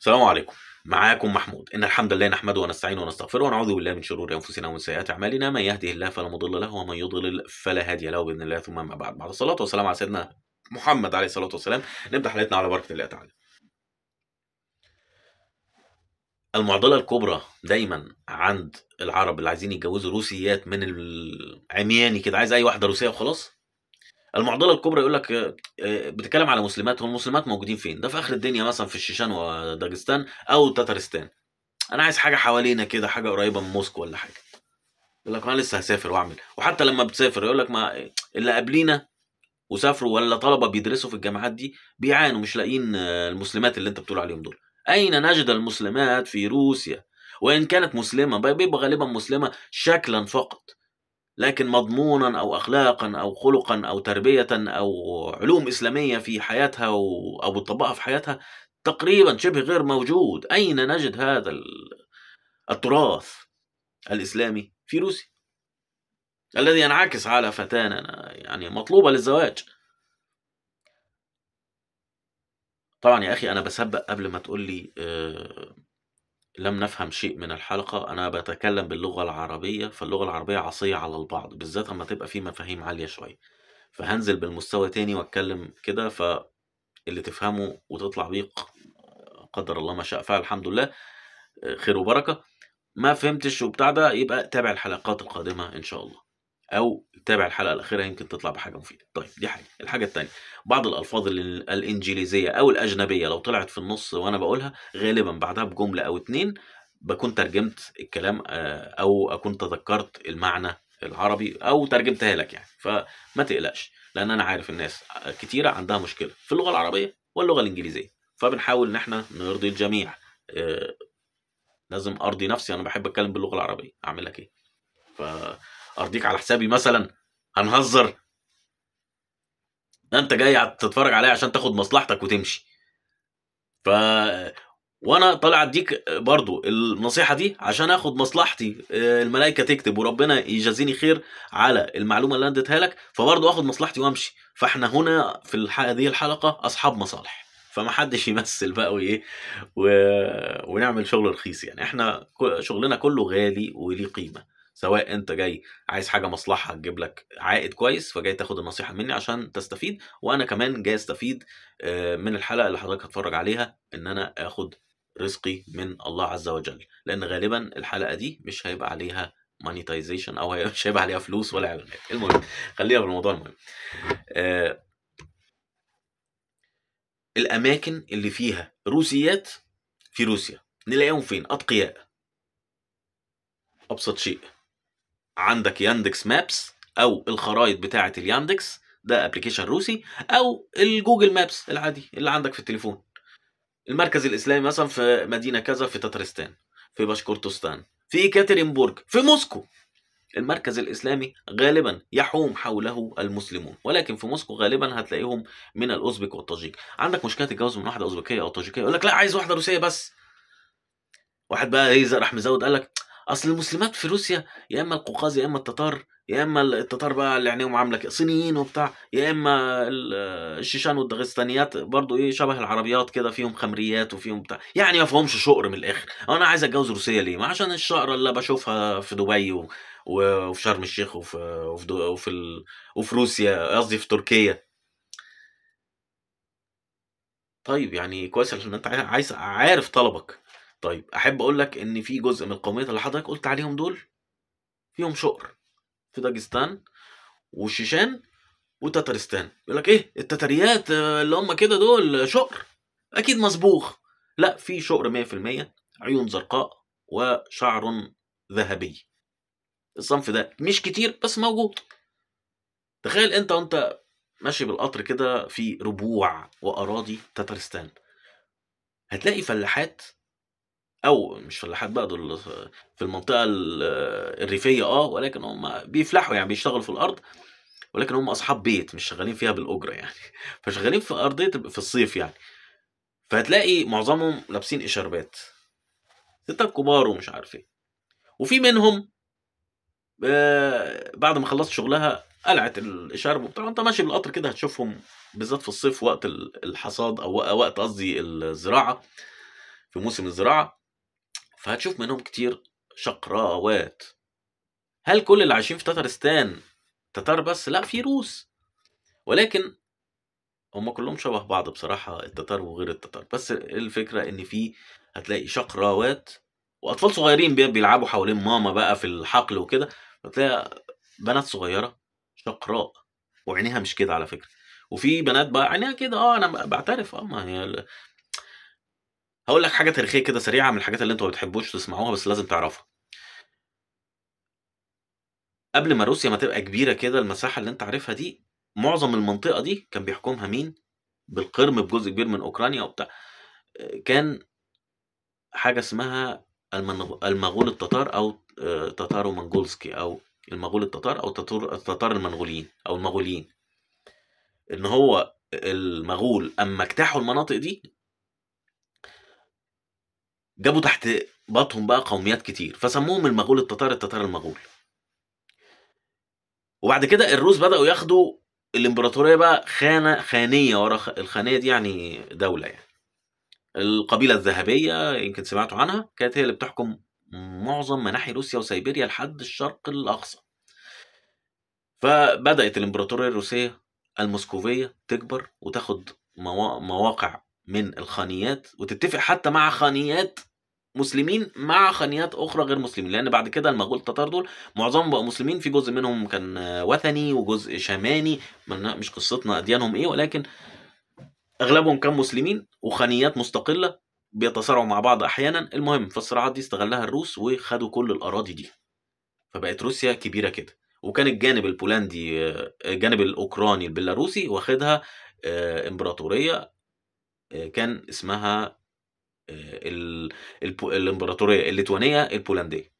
السلام عليكم معاكم محمود ان الحمد لله نحمده ونستعينه ونستغفره ونعوذ بالله من شرور انفسنا ومن سيئات اعمالنا من يهده الله فلا مضل له ومن يضلل فلا هادي له باذن الله ثم ما بعد بعد الصلاه والسلام على سيدنا محمد عليه الصلاه والسلام نبدا حلقتنا على بركه الله تعالى المعضله الكبرى دايما عند العرب اللي عايزين يتجوزوا روسيات من العمياني كده عايز اي واحده روسيه وخلاص المعضله الكبرى يقول لك آه، بتتكلم على مسلمات هم المسلمات موجودين فين ده في اخر الدنيا مثلا في الشيشان وداغستان او تاتارستان. انا عايز حاجه حوالينا كده حاجه قريبه من موسكو ولا حاجه يقول لك انا لسه هسافر واعمل وحتى لما بتسافر يقول لك ما اللي قبلينا وسافروا ولا طلبه بيدرسوا في الجامعات دي بيعانوا مش لاقيين آه، المسلمات اللي انت بتقول عليهم دول اين نجد المسلمات في روسيا وان كانت مسلمه بيبقى غالبا مسلمه شكلا فقط لكن مضمونا او اخلاقا او خلقا او تربيه او علوم اسلاميه في حياتها او بتطبقها في حياتها تقريبا شبه غير موجود اين نجد هذا التراث الاسلامي في روسيا الذي ينعكس على فتانا يعني مطلوبه للزواج طبعا يا اخي انا بسبق قبل ما تقول لي آه لم نفهم شيء من الحلقة أنا بتكلم باللغة العربية فاللغة العربية عصية على البعض بالذات لما تبقى في مفاهيم عالية شوية فهنزل بالمستوى تاني واتكلم كده فاللي تفهمه وتطلع بيه قدر الله ما شاء فعل الحمد لله آه، خير وبركة ما فهمتش وبتاع ده يبقى تابع الحلقات القادمة إن شاء الله او تابع الحلقه الاخيره يمكن تطلع بحاجه مفيده طيب دي حاجه الحاجه الثانيه بعض الالفاظ الانجليزيه او الاجنبيه لو طلعت في النص وانا بقولها غالبا بعدها بجمله او اتنين بكون ترجمت الكلام آه، او اكون تذكرت المعنى العربي او ترجمتها لك يعني فما تقلقش لان انا عارف الناس كتيره عندها مشكله في اللغه العربيه واللغه الانجليزيه فبنحاول ان احنا نرضي الجميع آه، لازم ارضي نفسي انا بحب اتكلم باللغه العربيه اعمل لك ايه ف ارضيك على حسابي مثلا هنهزر انت جاي تتفرج عليا عشان تاخد مصلحتك وتمشي ف وانا طالع اديك برضو النصيحه دي عشان اخد مصلحتي الملائكه تكتب وربنا يجازيني خير على المعلومه اللي انا اديتها لك فبرضو اخد مصلحتي وامشي فاحنا هنا في هذه الحلقه اصحاب مصالح فمحدش يمثل بقى وايه و... ونعمل شغل رخيص يعني احنا شغلنا كله غالي وليه قيمه سواء انت جاي عايز حاجه مصلحه تجيب لك عائد كويس فجاي تاخد النصيحه مني عشان تستفيد وانا كمان جاي استفيد آه، من الحلقه اللي حضرتك هتفرج عليها ان انا اخد رزقي من الله عز وجل لان غالبا الحلقه دي مش هيبقى عليها مانيتايزيشن او مش هيبقى عليها فلوس ولا اعلانات المهم خلينا في الموضوع المهم آه الاماكن اللي فيها روسيات في روسيا نلاقيهم فين اتقياء ابسط شيء عندك ياندكس مابس او الخرائط بتاعه الياندكس ده ابلكيشن روسي او الجوجل مابس العادي اللي عندك في التليفون المركز الاسلامي مثلا في مدينه كذا في تترستان في باشكورتستان في كاترينبورغ في موسكو المركز الإسلامي غالبا يحوم حوله المسلمون ولكن في موسكو غالبا هتلاقيهم من الأوزبك والطاجيك عندك مشكلة تتجوز من واحدة أوزبكية أو طاجيكية يقول لك لا عايز واحدة روسية بس واحد بقى ايه راح مزود قال لك اصل المسلمات في روسيا يا اما القوقاز يا اما التتار يا اما التتار بقى اللي عينيهم عامله صينيين وبتاع يا اما الشيشان والدغستانيات برضو ايه شبه العربيات كده فيهم خمريات وفيهم بتاع يعني ما فيهمش شقر من الاخر انا عايز اتجوز روسيه ليه ما عشان الشقره اللي بشوفها في دبي و... وفي شرم الشيخ وفي وفي دو... وفي, ال... وفي روسيا قصدي في تركيا طيب يعني كويس عشان انت عايز عارف طلبك طيب احب اقول لك ان في جزء من القوميات اللي حضرتك قلت عليهم دول فيهم شقر في داجستان والشيشان وتاترستان يقول لك ايه التتريات اللي هم كده دول شقر اكيد مصبوغ لا في شقر 100% عيون زرقاء وشعر ذهبي الصنف ده مش كتير بس موجود تخيل انت وانت ماشي بالقطر كده في ربوع واراضي تاترستان هتلاقي فلاحات او مش فلاحات بقى دول في المنطقه الريفيه اه ولكن هم بيفلحوا يعني بيشتغلوا في الارض ولكن هم اصحاب بيت مش شغالين فيها بالاجره يعني فشغالين في ارضيه في الصيف يعني فهتلاقي معظمهم لابسين اشاربات ستات كبار ومش عارف ايه وفي منهم آه، بعد ما خلصت شغلها قلعت الاشارب وبتاع انت ماشي بالقطر كده هتشوفهم بالذات في الصيف وقت الحصاد او وقت قصدي الزراعه في موسم الزراعه فهتشوف منهم كتير شقراوات هل كل اللي عايشين في تترستان تتار بس لا في روس ولكن هم كلهم شبه بعض بصراحة التتار وغير التتار بس الفكرة ان في هتلاقي شقراوات واطفال صغيرين بيلعبوا حوالين ماما بقى في الحقل وكده فتلاقي بنات صغيرة شقراء وعينيها مش كده على فكرة وفي بنات بقى عينيها كده اه انا بعترف اه ما هي هقول لك حاجة تاريخية كده سريعة من الحاجات اللي انتوا ما بتحبوش تسمعوها بس لازم تعرفها. قبل ما روسيا ما تبقى كبيرة كده المساحة اللي أنت عارفها دي، معظم المنطقة دي كان بيحكمها مين؟ بالقرم بجزء كبير من أوكرانيا وبتاع. كان حاجة اسمها المغول التتار أو آه، تتارو ومنغولسكي أو المغول التتار أو التتار المنغوليين أو المغوليين. إن هو المغول اما اجتاحوا المناطق دي جابوا تحت باطهم بقى قوميات كتير فسموهم المغول التتار التتار المغول وبعد كده الروس بدأوا ياخدوا الامبراطورية بقى خانة خانية ورا الخانية دي يعني دولة يعني القبيلة الذهبية يمكن سمعتوا عنها كانت هي اللي بتحكم معظم مناحي روسيا وسيبيريا لحد الشرق الأقصى فبدأت الإمبراطورية الروسية الموسكوفية تكبر وتاخد مواقع من الخانيات وتتفق حتى مع خانيات مسلمين مع خانيات اخرى غير مسلمين لان بعد كده المغول التتار دول معظمهم بقوا مسلمين في جزء منهم كان وثني وجزء شماني مش قصتنا اديانهم ايه ولكن اغلبهم كان مسلمين وخانيات مستقله بيتصارعوا مع بعض احيانا المهم فالصراعات دي استغلها الروس وخدوا كل الاراضي دي فبقت روسيا كبيره كده وكان الجانب البولندي الجانب آه، الاوكراني البيلاروسي واخدها آه، امبراطوريه آه، كان اسمها آه، الامبراطوريه الليتوانيه البولنديه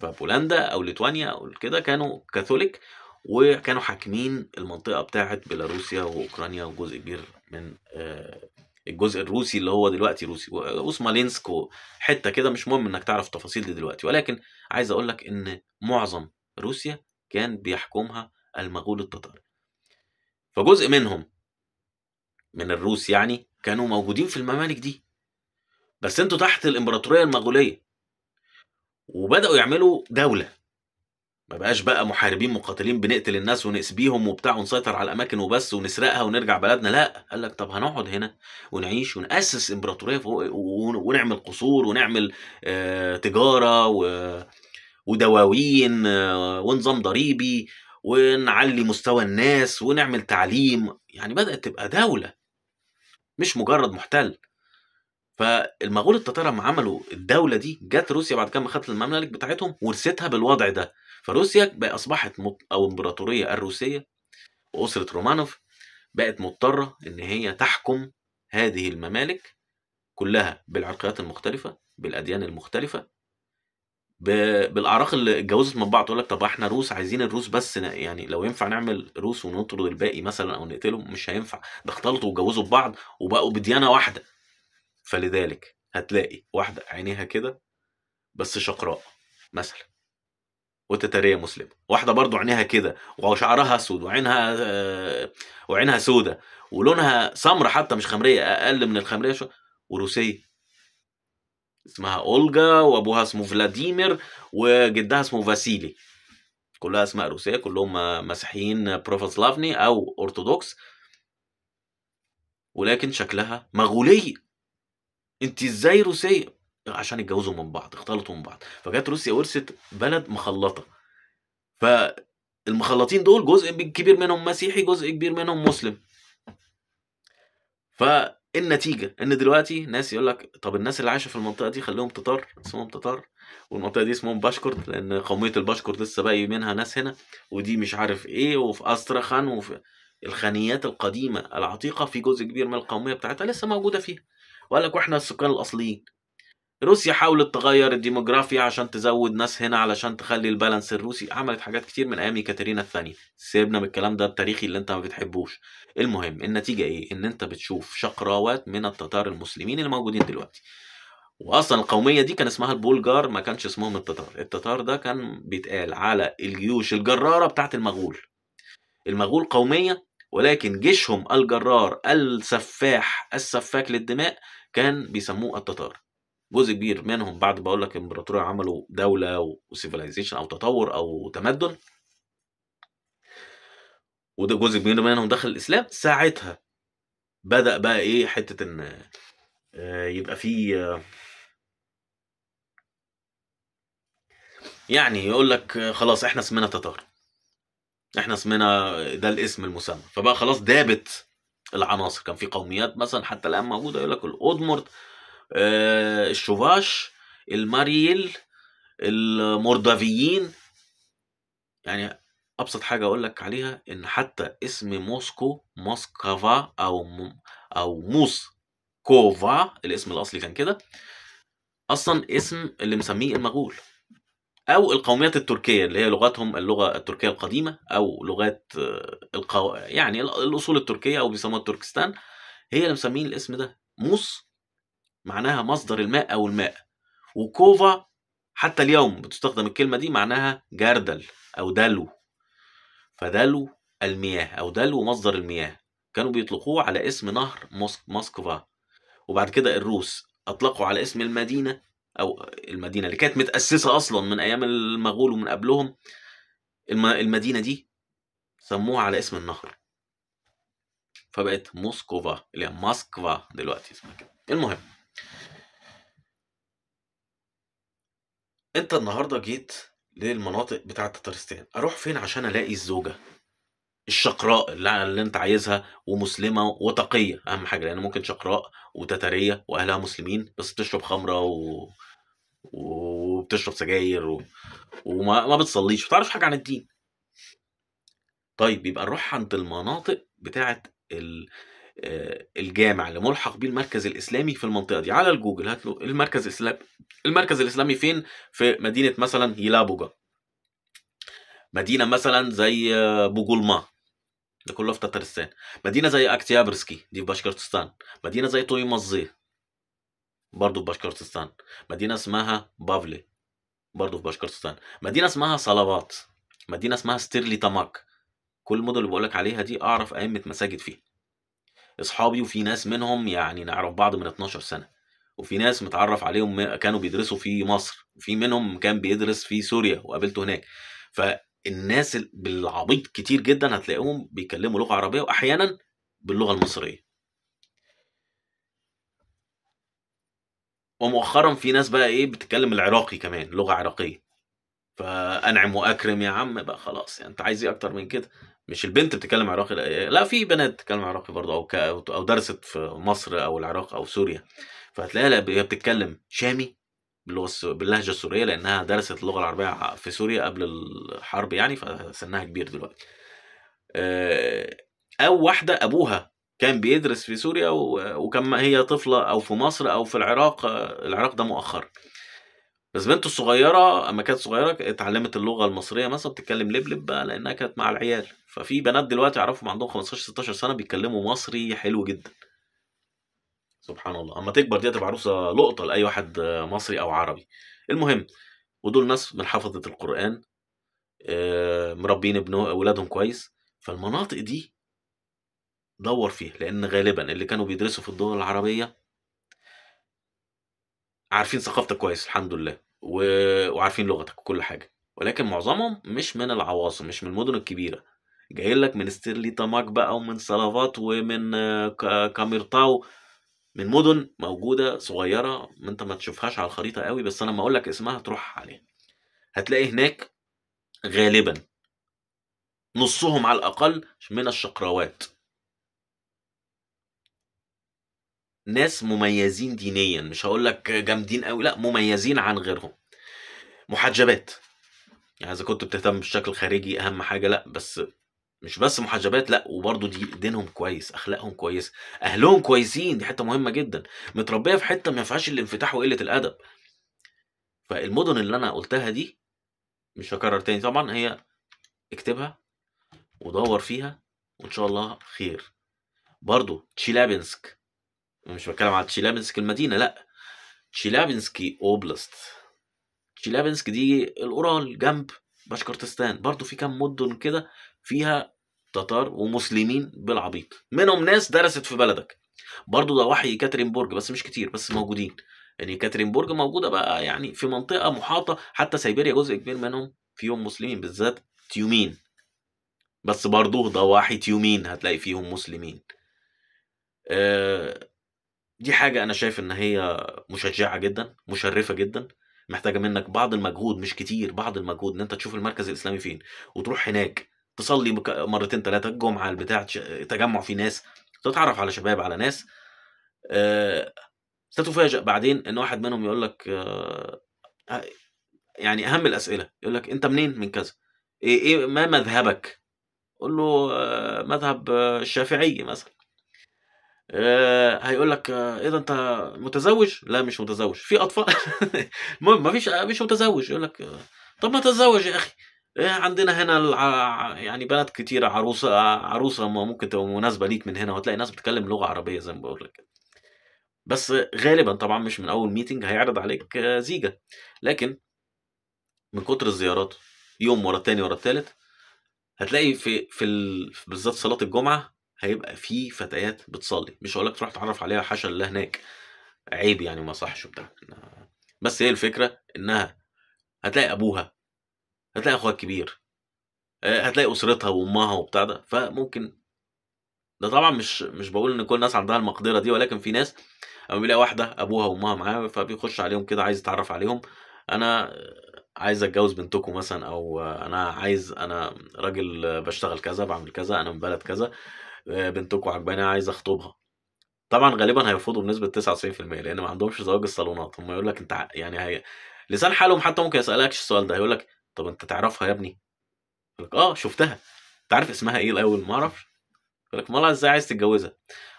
فبولندا او ليتوانيا او كده كانوا كاثوليك وكانوا حاكمين المنطقه بتاعه بيلاروسيا واوكرانيا وجزء كبير من آه، الجزء الروسي اللي هو دلوقتي روسي وسمالينسك حته كده مش مهم انك تعرف التفاصيل دي دلوقتي ولكن عايز اقول لك ان معظم روسيا كان بيحكمها المغول التتار فجزء منهم من الروس يعني كانوا موجودين في الممالك دي بس انتوا تحت الامبراطوريه المغوليه وبداوا يعملوا دوله ما بقاش بقى محاربين مقاتلين بنقتل الناس ونسبيهم وبتاع ونسيطر على الاماكن وبس ونسرقها ونرجع بلدنا لا قال لك طب هنقعد هنا ونعيش وناسس امبراطوريه ونعمل قصور ونعمل آه، تجاره ودواوين آه، ونظام ضريبي ونعلي مستوى الناس ونعمل تعليم يعني بدات تبقى دوله مش مجرد محتل فالمغول التتار لما عملوا الدوله دي جت روسيا بعد كده ما خدت الممالك بتاعتهم ورثتها بالوضع ده فروسيا بقى اصبحت مط... او الامبراطوريه الروسيه واسره رومانوف بقت مضطره ان هي تحكم هذه الممالك كلها بالعرقيات المختلفه بالاديان المختلفه ب... بالاعراق اللي اتجوزت من بعض تقول لك طب احنا روس عايزين الروس بس يعني لو ينفع نعمل روس ونطرد الباقي مثلا او نقتلهم مش هينفع ده اختلطوا واتجوزوا ببعض وبقوا بديانه واحده فلذلك هتلاقي واحدة عينيها كده بس شقراء مثلا وتتارية مسلمة واحدة برضو عينيها كده وشعرها أسود وعينها آه، وعينها سودة ولونها سمرة حتى مش خمرية أقل من الخمرية شو وروسية اسمها أولجا وأبوها اسمه فلاديمير وجدها اسمه فاسيلي كلها اسماء روسيه كلهم مسيحيين بروفاسلافني او ارثوذكس ولكن شكلها مغولي انت ازاي روسيه عشان اتجوزوا من بعض اختلطوا من بعض فجت روسيا ورثت بلد مخلطه فالمخلطين دول جزء كبير منهم مسيحي جزء كبير منهم مسلم فالنتيجه ان دلوقتي ناس يقول لك طب الناس اللي عايشه في المنطقه دي خليهم تتار اسمهم تتار والمنطقه دي اسمهم باشكورت لان قوميه الباشكورت لسه باقي منها ناس هنا ودي مش عارف ايه وفي استرخان وفي الخانيات القديمه العتيقه في جزء كبير من القوميه بتاعتها لسه موجوده فيها وقال لك واحنا السكان الاصليين روسيا حاولت تغير الديموغرافيا عشان تزود ناس هنا علشان تخلي البالانس الروسي عملت حاجات كتير من ايام كاترينا الثانية سيبنا من الكلام ده التاريخي اللي انت ما بتحبوش المهم النتيجة ايه ان انت بتشوف شقراوات من التتار المسلمين اللي موجودين دلوقتي واصلا القوميه دي كان اسمها البولجار ما كانش اسمهم التتار التتار ده كان بيتقال على الجيوش الجراره بتاعه المغول المغول قوميه ولكن جيشهم الجرار السفاح السفاك للدماء كان بيسموه التتار جزء كبير منهم بعد بقول لك امبراطوريه عملوا دوله وسيفيلايزيشن او تطور او تمدن وده جزء كبير منهم دخل الاسلام ساعتها بدا بقى ايه حته ان آه، يبقى في يعني يقول لك خلاص احنا اسمنا تتار احنا اسمنا ده الاسم المسمى فبقى خلاص دابت العناصر كان في قوميات مثلا حتى الان موجوده يقول لك الاودمورت آه الشوفاش الماريل المردافيين يعني ابسط حاجه اقول لك عليها ان حتى اسم موسكو موسكافا او او موسكوفا الاسم الاصلي كان كده اصلا اسم اللي مسميه المغول او القوميات التركيه اللي هي لغتهم اللغه التركيه القديمه او لغات آه، القو... يعني الاصول التركيه او بيسموها تركستان هي اللي مسمين الاسم ده موس معناها مصدر الماء او الماء وكوفا حتى اليوم بتستخدم الكلمه دي معناها جردل او دلو فدلو المياه او دلو مصدر المياه كانوا بيطلقوه على اسم نهر موسكفا وبعد كده الروس اطلقوا على اسم المدينه او المدينه اللي كانت متاسسه اصلا من ايام المغول ومن قبلهم المدينه دي سموها على اسم النهر فبقت موسكوفا اللي هي موسكفا دلوقتي اسمها كده المهم انت النهارده جيت للمناطق بتاعه تتارستان اروح فين عشان الاقي الزوجه الشقراء اللي انت عايزها ومسلمه وتقيه اهم حاجه لان ممكن شقراء وتتريه واهلها مسلمين بس بتشرب خمره و... وبتشرب سجاير و... وما ما بتصليش ما بتعرفش حاجه عن الدين طيب يبقى نروح عند المناطق بتاعه ال... آه، الجامع اللي ملحق بيه المركز الاسلامي في المنطقه دي على الجوجل هات له المركز الاسلامي المركز الاسلامي فين في مدينه مثلا يلابوجا مدينه مثلا زي بوجولما ده كله في تتارستان مدينه زي اكتيابرسكي دي في باشكرتستان مدينه زي تويمازي برضه في باشكرتستان مدينه اسمها بافلي برضه في باشكرتستان مدينه اسمها صلوات مدينه اسمها ستيرلي تماك كل المدن اللي بقولك عليها دي اعرف ائمه مساجد فيها اصحابي وفي ناس منهم يعني نعرف بعض من 12 سنه وفي ناس متعرف عليهم كانوا بيدرسوا في مصر وفي منهم كان بيدرس في سوريا وقابلته هناك ف الناس بالعبيط كتير جدا هتلاقيهم بيتكلموا لغه عربيه واحيانا باللغه المصريه ومؤخرا في ناس بقى ايه بتتكلم العراقي كمان لغه عراقيه فانعم واكرم يا عم بقى خلاص يعني انت عايز ايه اكتر من كده مش البنت بتتكلم عراقي لا, لا في بنات بتتكلم عراقي برضه او او درست في مصر او العراق او سوريا فهتلاقيها هي بتتكلم شامي باللغه باللهجه السوريه لانها درست اللغه العربيه في سوريا قبل الحرب يعني فسنها كبير دلوقتي آه، او واحده ابوها كان بيدرس في سوريا وكان هي طفله او في مصر او في العراق آه، العراق ده مؤخرا بس بنته الصغيرة أما كانت صغيرة اتعلمت اللغة المصرية مثلا بتتكلم لبلب بقى لأنها كانت مع العيال ففي بنات دلوقتي أعرفهم عندهم 15 16 سنة بيتكلموا مصري حلو جدا سبحان الله اما تكبر دي هتبقى عروسه لقطه لاي واحد مصري او عربي المهم ودول ناس من حفظه القران آه، مربين ابن اولادهم كويس فالمناطق دي دور فيها لان غالبا اللي كانوا بيدرسوا في الدول العربيه عارفين ثقافتك كويس الحمد لله و... وعارفين لغتك وكل حاجه ولكن معظمهم مش من العواصم مش من المدن الكبيره جاي لك من ستيرلي تماك بقى ومن سلافات ومن آه، كاميرتاو من مدن موجوده صغيره ما انت ما تشوفهاش على الخريطه قوي بس انا لما اقول لك اسمها تروح عليها هتلاقي هناك غالبا نصهم على الاقل من الشقراوات ناس مميزين دينيا مش هقول لك جامدين قوي لا مميزين عن غيرهم محجبات يعني اذا كنت بتهتم بالشكل الخارجي اهم حاجه لا بس مش بس محجبات لا وبرضه دي دينهم كويس اخلاقهم كويس اهلهم كويسين دي حته مهمه جدا متربيه في حته ما فيهاش الانفتاح وقله الادب فالمدن اللي انا قلتها دي مش هكرر تاني طبعا هي اكتبها ودور فيها وان شاء الله خير برضه تشيلابنسك مش بتكلم على تشيلابنسك المدينه لا تشيلابنسكي اوبلاست تشيلابنسك دي الاورال جنب باشكرتستان برضه في كام مدن كده فيها تتار ومسلمين بالعبيط منهم ناس درست في بلدك برضو ده وحي يكاترينبورج بس مش كتير بس موجودين يعني كاترينبورج موجوده بقى يعني في منطقه محاطه حتى سيبيريا جزء كبير منهم فيهم مسلمين بالذات تيومين بس برضه ضواحي تيومين هتلاقي فيهم مسلمين آه دي حاجة أنا شايف إن هي مشجعة جدا مشرفة جدا محتاجة منك بعض المجهود مش كتير بعض المجهود إن أنت تشوف المركز الإسلامي فين وتروح هناك تصلي مرتين ثلاثه الجمعه البتاع تجمع في ناس تتعرف على شباب على ناس أه... ستفاجئ بعدين ان واحد منهم يقول لك آه، آه، يعني اهم الاسئله يقول لك انت منين من كذا ايه ايه ما مذهبك قول له آه، مذهب الشافعي مثلا هيقول لك ايه ده انت متزوج لا مش متزوج في اطفال المهم فيش مش متزوج يقول لك طب ما تتزوج يا اخي إيه، عندنا هنا الع... يعني بنات كتيرة عروسة عروسة ممكن تبقى مناسبة ليك من هنا وتلاقي ناس بتتكلم لغة عربية زي ما بقول لك بس غالبا طبعا مش من أول ميتنج هيعرض عليك آه، زيجة لكن من كتر الزيارات يوم ورا التاني ورا التالت هتلاقي في في ال... بالذات صلاة الجمعة هيبقى في فتيات بتصلي مش هقول لك تروح تعرف عليها حاشا لله هناك عيب يعني ما صحش وبتاع بس هي الفكرة إنها هتلاقي أبوها هتلاقي اخوها الكبير آه، هتلاقي اسرتها وامها وبتاع ده فممكن ده طبعا مش مش بقول ان كل الناس عندها المقدره دي ولكن في ناس اما بيلاقي واحده ابوها وامها معاها فبيخش عليهم كده عايز يتعرف عليهم انا عايز اتجوز بنتكم مثلا او انا عايز انا راجل بشتغل كذا بعمل كذا انا من بلد كذا آه، بنتكم عجباني عايز اخطبها طبعا غالبا هيرفضوا بنسبه 99% لان ما عندهمش زواج الصالونات هم يقول لك انت يعني هي... لسان حالهم حتى ممكن يسالكش السؤال ده هيقول لك طب انت تعرفها يا ابني قال لك اه شفتها انت عارف اسمها ايه الاول ما اعرفش قال لك مالها ازاي عايز تتجوزها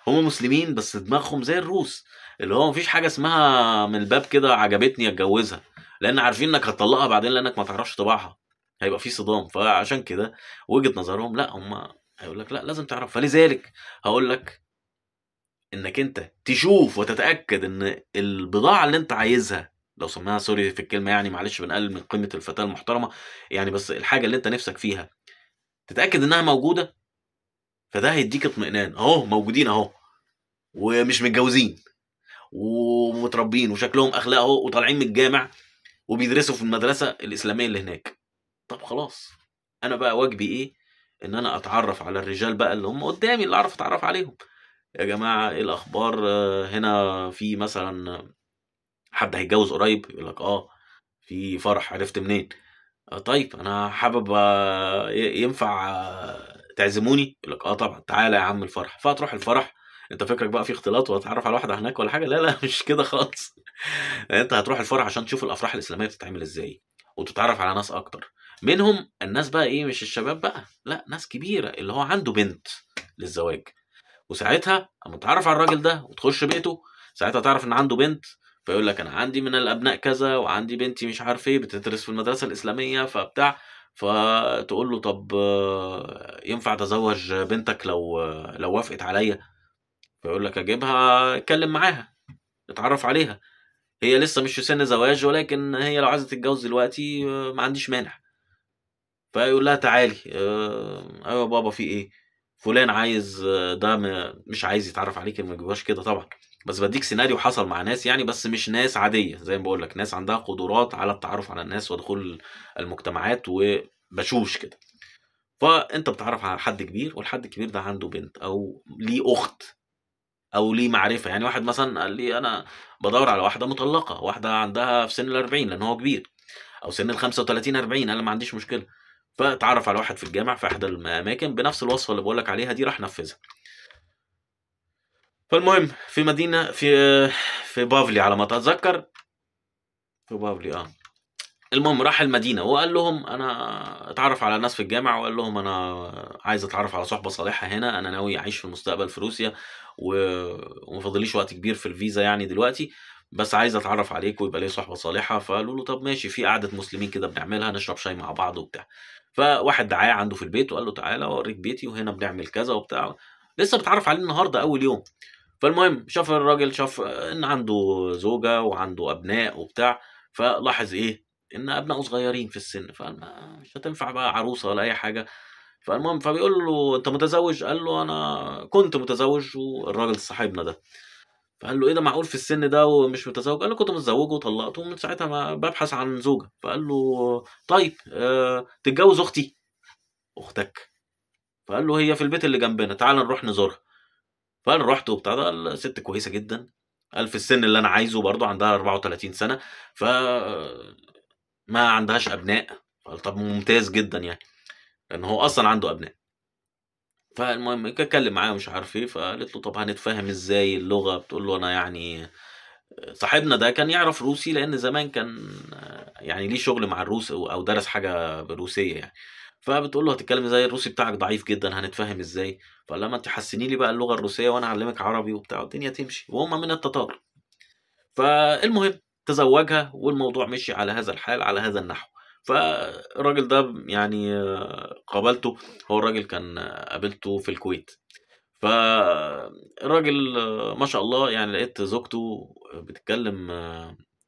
هم مسلمين بس دماغهم زي الروس اللي هو مفيش حاجه اسمها من الباب كده عجبتني اتجوزها لان عارفين انك هتطلقها بعدين لانك ما تعرفش طباعها هيبقى في صدام فعشان كده وجهه نظرهم لا هم هيقول لك لا لازم تعرف فلذلك هقول لك انك انت تشوف وتتاكد ان البضاعه اللي انت عايزها لو سميناها سوري في الكلمه يعني معلش بنقلل من قيمه الفتاه المحترمه يعني بس الحاجه اللي انت نفسك فيها تتاكد انها موجوده فده هيديك اطمئنان اهو موجودين اهو ومش متجوزين ومتربين وشكلهم اخلاق اهو وطالعين من الجامع وبيدرسوا في المدرسه الاسلاميه اللي هناك طب خلاص انا بقى واجبي ايه ان انا اتعرف على الرجال بقى اللي هم قدامي اللي اعرف اتعرف عليهم يا جماعه ايه الاخبار آه، هنا في مثلا حد هيتجوز قريب يقول لك اه في فرح عرفت منين آه، طيب انا حابب آه، ينفع آه، تعزموني يقول لك اه طبعا تعالى يا عم الفرح فتروح الفرح انت فكرك بقى في اختلاط وهتعرف على واحده هناك ولا حاجه لا لا مش كده خالص انت هتروح الفرح عشان تشوف الافراح الاسلاميه بتتعمل ازاي وتتعرف على ناس اكتر منهم الناس بقى ايه مش الشباب بقى لا ناس كبيره اللي هو عنده بنت للزواج وساعتها اما تتعرف على الراجل ده وتخش بيته ساعتها تعرف ان عنده بنت فيقول لك انا عندي من الابناء كذا وعندي بنتي مش عارف ايه بتدرس في المدرسه الاسلاميه فبتاع فتقول له طب ينفع تزوج بنتك لو لو وافقت عليا فيقول لك اجيبها اتكلم معاها اتعرف عليها هي لسه مش في سن زواج ولكن هي لو عايزه تتجوز دلوقتي ما عنديش مانع فيقول لها تعالي آه، ايوه بابا في ايه فلان عايز ده مش عايز يتعرف عليك ما كده طبعا بس بديك سيناريو حصل مع ناس يعني بس مش ناس عاديه زي ما بقول لك ناس عندها قدرات على التعرف على الناس ودخول المجتمعات وبشوش كده فانت بتتعرف على حد كبير والحد الكبير ده عنده بنت او ليه اخت او ليه معرفه يعني واحد مثلا قال لي انا بدور على واحده مطلقه واحده عندها في سن ال 40 لان هو كبير او سن ال 35 40 انا ما عنديش مشكله فتعرف على واحد في الجامع في احدى الاماكن بنفس الوصفه اللي بقول لك عليها دي راح نفذها فالمهم في مدينه في في بافلي على ما اتذكر في بافلي اه المهم راح المدينه وقال لهم انا اتعرف على ناس في الجامعه وقال لهم انا عايز اتعرف على صحبه صالحه هنا انا ناوي اعيش في المستقبل في روسيا وما فاضليش وقت كبير في الفيزا يعني دلوقتي بس عايز اتعرف عليك ويبقى لي صحبه صالحه فقالوا له طب ماشي في قعده مسلمين كده بنعملها نشرب شاي مع بعض وبتاع فواحد دعاه عنده في البيت وقال له تعالى اوريك بيتي وهنا بنعمل كذا وبتاع لسه بتعرف عليه النهارده اول يوم فالمهم شاف الراجل شاف ان عنده زوجه وعنده ابناء وبتاع فلاحظ ايه ان ابنائه صغيرين في السن فمش هتنفع بقى عروسه ولا اي حاجه فالمهم فبيقول له انت متزوج قال له انا كنت متزوج والراجل صاحبنا ده فقال له ايه ده معقول في السن ده ومش متزوج قال له كنت متزوج وطلقت ومن ساعتها ما ببحث عن زوجه فقال له طيب آه، تتجوز اختي اختك فقال له هي في البيت اللي جنبنا تعال نروح نزورها فانا رحت وبتاع ده ست كويسه جدا قال في السن اللي انا عايزه برضه عندها 34 سنه ف ما عندهاش ابناء طب ممتاز جدا يعني لان هو اصلا عنده ابناء فالمهم اتكلم معاه ومش عارف ايه فقالت له طب هنتفاهم ازاي اللغه بتقول له انا يعني صاحبنا ده كان يعرف روسي لان زمان كان يعني ليه شغل مع الروس او درس حاجه بروسيه يعني فبتقول له هتتكلم ازاي الروسي بتاعك ضعيف جدا هنتفاهم ازاي فقال لها ما انت حسني لي بقى اللغه الروسيه وانا اعلمك عربي وبتاع والدنيا تمشي وهم من التتار فالمهم تزوجها والموضوع مشي على هذا الحال على هذا النحو فالراجل ده يعني آه، قابلته هو الراجل كان آه، قابلته في الكويت فالراجل آه، ما شاء الله يعني لقيت زوجته بتتكلم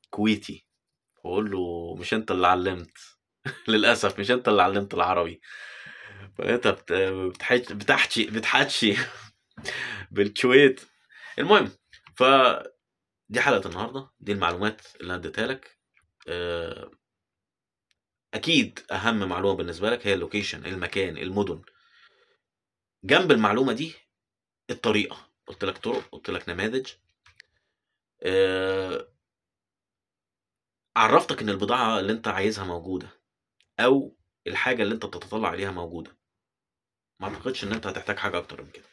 كويتي بقول له مش انت اللي علمت للاسف مش انت اللي علمت العربي انت بتحكي بتحكي بتحكي بالكويت المهم ف دي حلقه النهارده دي المعلومات اللي اديتها لك آه، اكيد اهم معلومه بالنسبه لك هي اللوكيشن المكان المدن جنب المعلومه دي الطريقه قلت لك طرق قلت لك نماذج آه، عرفتك ان البضاعه اللي انت عايزها موجوده او الحاجه اللي انت بتتطلع عليها موجوده ما اعتقدش ان انت هتحتاج حاجه اكتر من كده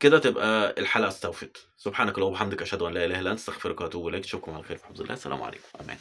كده تبقى الحلقه استوفت سبحانك اللهم وبحمدك اشهد ان لا اله الا انت استغفرك واتوب اليك اشوفكم على خير في حفظ الله السلام عليكم امان